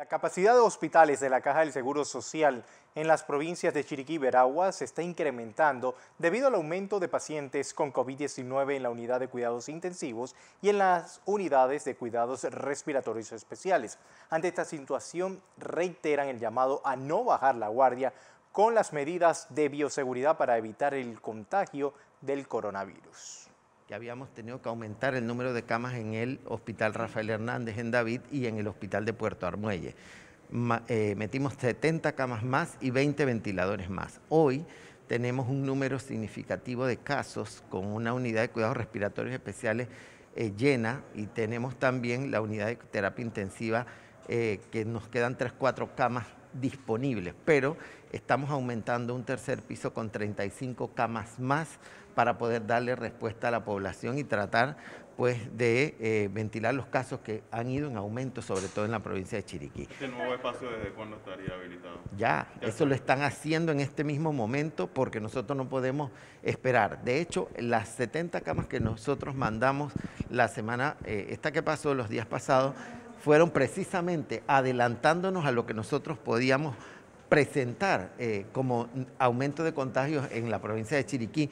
La capacidad de hospitales de la Caja del Seguro Social en las provincias de Chiriquí y Veragua se está incrementando debido al aumento de pacientes con COVID-19 en la unidad de cuidados intensivos y en las unidades de cuidados respiratorios especiales. Ante esta situación, reiteran el llamado a no bajar la guardia con las medidas de bioseguridad para evitar el contagio del coronavirus habíamos tenido que aumentar el número de camas en el Hospital Rafael Hernández en David y en el Hospital de Puerto Armuelle. Eh, metimos 70 camas más y 20 ventiladores más. Hoy tenemos un número significativo de casos con una unidad de cuidados respiratorios especiales eh, llena y tenemos también la unidad de terapia intensiva eh, que nos quedan 3, 4 camas disponibles, pero estamos aumentando un tercer piso con 35 camas más para poder darle respuesta a la población y tratar pues, de eh, ventilar los casos que han ido en aumento, sobre todo en la provincia de Chiriquí. ¿Este nuevo espacio desde cuándo estaría habilitado? Ya, eso lo están haciendo en este mismo momento porque nosotros no podemos esperar. De hecho, las 70 camas que nosotros mandamos la semana, eh, esta que pasó los días pasados, fueron precisamente adelantándonos a lo que nosotros podíamos presentar eh, como aumento de contagios en la provincia de Chiriquí